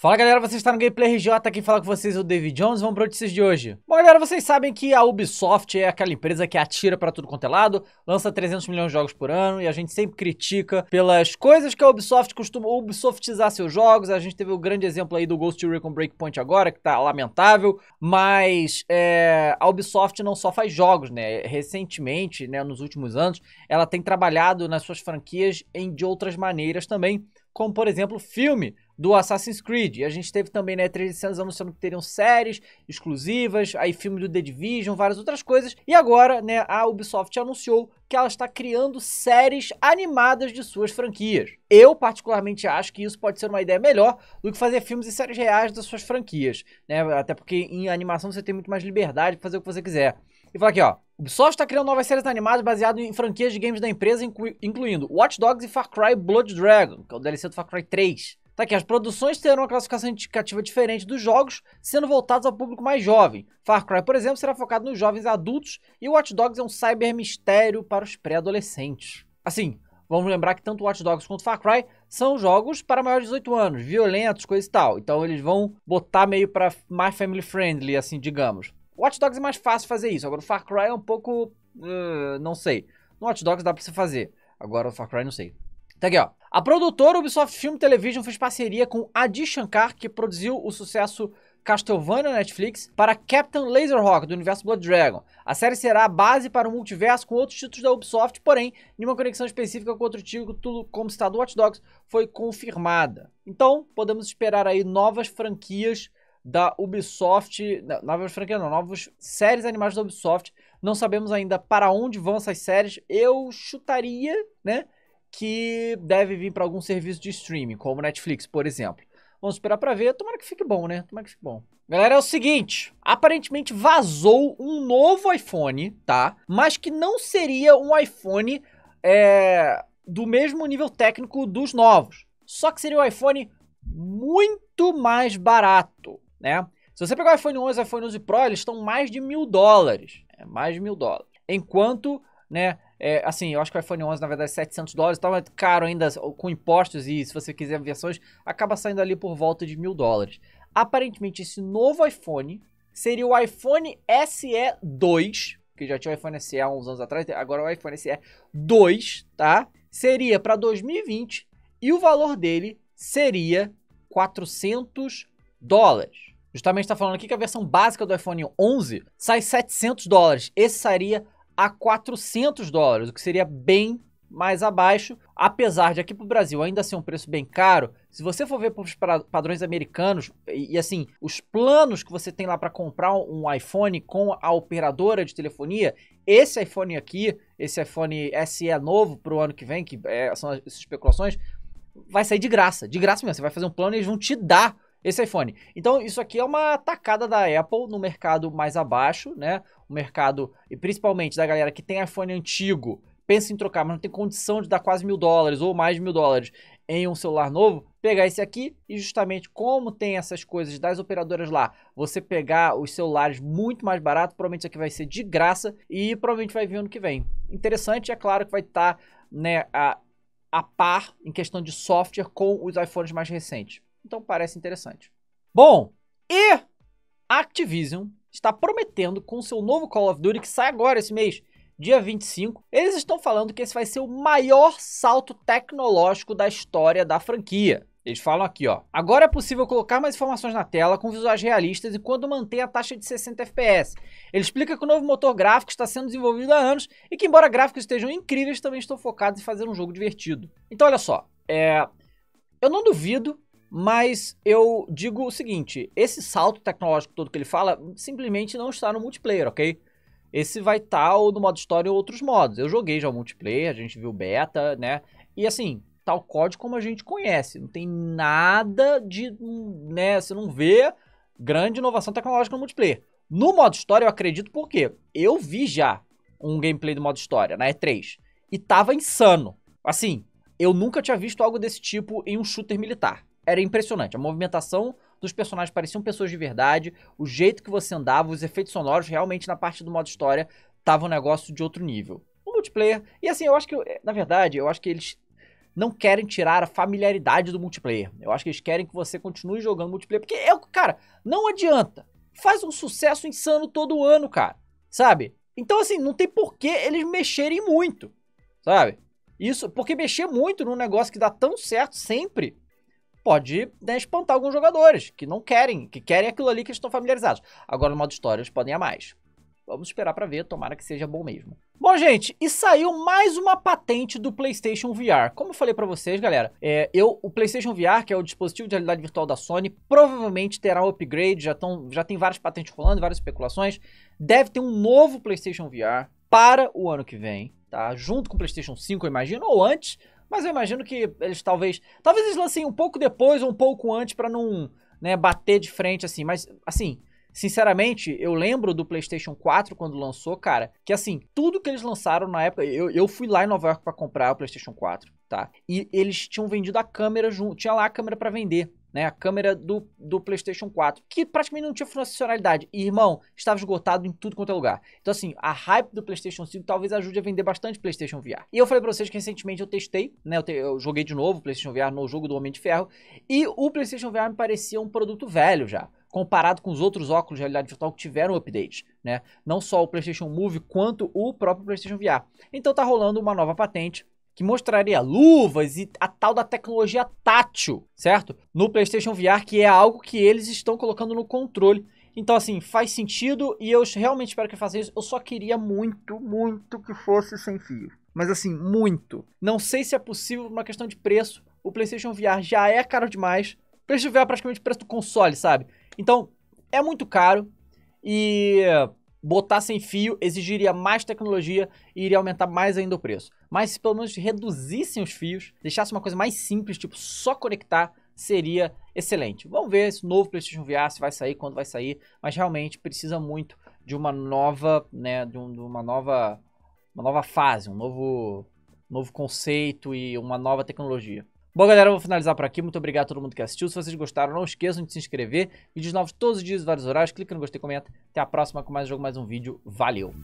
Fala galera, vocês estão no Gameplay RJ, aqui fala com vocês o David Jones, vamos para notícias de hoje. Bom galera, vocês sabem que a Ubisoft é aquela empresa que atira para tudo quanto é lado, lança 300 milhões de jogos por ano e a gente sempre critica pelas coisas que a Ubisoft costuma Ubisoftizar seus jogos, a gente teve o um grande exemplo aí do Ghost Recon Breakpoint agora, que tá lamentável, mas é, a Ubisoft não só faz jogos, né, recentemente, né, nos últimos anos, ela tem trabalhado nas suas franquias em de outras maneiras também, como por exemplo filme, do Assassin's Creed. E a gente teve também né, três anos anunciando que teriam séries exclusivas, aí filme do The Division, várias outras coisas. E agora, né, a Ubisoft anunciou que ela está criando séries animadas de suas franquias. Eu, particularmente, acho que isso pode ser uma ideia melhor do que fazer filmes e séries reais das suas franquias, né? Até porque em animação você tem muito mais liberdade para fazer o que você quiser. E fala aqui, ó. Ubisoft está criando novas séries animadas baseadas em franquias de games da empresa, inclu incluindo Watch Dogs e Far Cry Blood Dragon, que é o DLC do Far Cry 3. Tá aqui, as produções terão uma classificação indicativa diferente dos jogos, sendo voltados ao público mais jovem. Far Cry, por exemplo, será focado nos jovens adultos e Watch Dogs é um cyber mistério para os pré-adolescentes. Assim, vamos lembrar que tanto Watch Dogs quanto Far Cry são jogos para maiores de 18 anos, violentos, coisa e tal. Então eles vão botar meio para mais family friendly, assim, digamos. Watch Dogs é mais fácil fazer isso, agora o Far Cry é um pouco... Uh, não sei. No Watch Dogs dá pra você fazer, agora o Far Cry não sei. Tá aqui, ó. A produtora Ubisoft Film Television fez parceria com Adi Shankar, que produziu o sucesso Castlevania Netflix para Captain Laserhawk do universo Blood Dragon. A série será a base para um multiverso com outros títulos da Ubisoft, porém, nenhuma conexão específica com outro título, como citado Watch Dogs, foi confirmada. Então, podemos esperar aí novas franquias da Ubisoft, não, novas franquias não, novas séries animadas da Ubisoft. Não sabemos ainda para onde vão essas séries. Eu chutaria, né? que deve vir para algum serviço de streaming, como Netflix, por exemplo. Vamos esperar para ver, tomara que fique bom, né? Tomara que fique bom. Galera, é o seguinte, aparentemente vazou um novo iPhone, tá? Mas que não seria um iPhone é, do mesmo nível técnico dos novos. Só que seria um iPhone muito mais barato, né? Se você pegar o iPhone 11 e o iPhone 11 Pro, eles estão mais de mil dólares. É, mais de mil dólares. Enquanto, né, é, assim, eu acho que o iPhone 11, na verdade, 700 é dólares, estava caro ainda com impostos e se você quiser versões, acaba saindo ali por volta de mil dólares. Aparentemente, esse novo iPhone seria o iPhone SE 2, que já tinha o iPhone SE há uns anos atrás, agora é o iPhone SE 2, tá? Seria para 2020 e o valor dele seria 400 dólares. Justamente está falando aqui que a versão básica do iPhone 11 sai 700 dólares. Esse sairia a 400 dólares, o que seria bem mais abaixo, apesar de aqui para o Brasil ainda ser um preço bem caro, se você for ver para os padrões americanos e, e, assim, os planos que você tem lá para comprar um iPhone com a operadora de telefonia, esse iPhone aqui, esse iPhone SE novo para o ano que vem, que é, são as, especulações, vai sair de graça, de graça mesmo. Você vai fazer um plano e eles vão te dar esse iPhone. Então, isso aqui é uma atacada da Apple no mercado mais abaixo, né? O mercado, e principalmente da galera que tem iPhone antigo, pensa em trocar, mas não tem condição de dar quase mil dólares ou mais de mil dólares em um celular novo, pegar esse aqui e justamente como tem essas coisas das operadoras lá, você pegar os celulares muito mais barato, provavelmente isso aqui vai ser de graça e provavelmente vai vir ano que vem. Interessante, é claro que vai estar, tá, né, a, a par em questão de software com os iPhones mais recentes. Então parece interessante. Bom, e a Activision está prometendo com seu novo Call of Duty que sai agora esse mês, dia 25. Eles estão falando que esse vai ser o maior salto tecnológico da história da franquia. Eles falam aqui, ó. Agora é possível colocar mais informações na tela com visuais realistas e quando mantém a taxa de 60 FPS. Ele explica que o novo motor gráfico está sendo desenvolvido há anos e que, embora gráficos estejam incríveis, também estão focados em fazer um jogo divertido. Então, olha só. É... Eu não duvido mas eu digo o seguinte: esse salto tecnológico todo que ele fala simplesmente não está no multiplayer, ok? Esse vai estar tá ou no modo história ou outros modos. Eu joguei já o multiplayer, a gente viu beta, né? E assim, tá o código como a gente conhece. Não tem nada de. né? Você não vê grande inovação tecnológica no multiplayer. No modo história, eu acredito porque eu vi já um gameplay do modo história na E3 e tava insano. Assim, eu nunca tinha visto algo desse tipo em um shooter militar era impressionante. A movimentação dos personagens pareciam pessoas de verdade, o jeito que você andava, os efeitos sonoros, realmente na parte do modo história, tava um negócio de outro nível. O multiplayer, e assim, eu acho que, eh, na verdade, eu acho que eles não querem tirar a familiaridade do multiplayer. Eu acho que eles querem que você continue jogando multiplayer, porque, é o cara, não adianta. Faz um sucesso insano todo ano, cara, sabe? Então, assim, não tem porquê eles mexerem muito, sabe? Isso, porque mexer muito num negócio que dá tão certo sempre pode né, espantar alguns jogadores que não querem, que querem aquilo ali que estão familiarizados. Agora, no modo história, eles podem a mais. Vamos esperar para ver, tomara que seja bom mesmo. Bom, gente, e saiu mais uma patente do PlayStation VR. Como eu falei para vocês, galera, é, eu, o PlayStation VR, que é o dispositivo de realidade virtual da Sony, provavelmente terá um upgrade, já, tão, já tem várias patentes rolando, várias especulações. Deve ter um novo PlayStation VR para o ano que vem, tá? Junto com o PlayStation 5, eu imagino, ou antes, mas eu imagino que eles talvez. Talvez eles lancem um pouco depois ou um pouco antes para não né, bater de frente assim. Mas, assim, sinceramente, eu lembro do PlayStation 4 quando lançou, cara, que assim, tudo que eles lançaram na época. Eu, eu fui lá em Nova York para comprar o PlayStation 4, tá? E eles tinham vendido a câmera junto. Tinha lá a câmera para vender né, a câmera do, do PlayStation 4, que praticamente não tinha funcionalidade. E, irmão, estava esgotado em tudo quanto é lugar. Então, assim, a hype do PlayStation 5 talvez ajude a vender bastante PlayStation VR. E eu falei pra vocês que recentemente eu testei, né, eu, te, eu joguei de novo o PlayStation VR no jogo do Homem de Ferro, e o PlayStation VR me parecia um produto velho já comparado com os outros óculos de realidade virtual que tiveram update, né? Não só o PlayStation Move quanto o próprio PlayStation VR. Então tá rolando uma nova patente que mostraria luvas e a tal da tecnologia tátil, certo? No PlayStation VR, que é algo que eles estão colocando no controle. Então, assim, faz sentido e eu realmente espero que faça isso. Eu só queria muito, muito que fosse sem fio. Mas, assim, muito. Não sei se é possível por uma questão de preço. O PlayStation VR já é caro demais. O PlayStation VR é praticamente o preço do console, sabe? Então, é muito caro. E botar sem fio exigiria mais tecnologia e iria aumentar mais ainda o preço. Mas se pelo menos reduzissem os fios, deixasse uma coisa mais simples, tipo só conectar, seria excelente. Vamos ver esse novo PlayStation VR se vai sair, quando vai sair, mas realmente precisa muito de uma nova, né, de, um, de uma nova, uma nova fase, um novo, novo conceito e uma nova tecnologia. Bom, galera, eu vou finalizar por aqui. Muito obrigado a todo mundo que assistiu. Se vocês gostaram, não esqueçam de se inscrever. Vídeos novos todos os dias, vários horários. Clica no gostei, comenta. Até a próxima com mais um jogo, mais um vídeo. Valeu!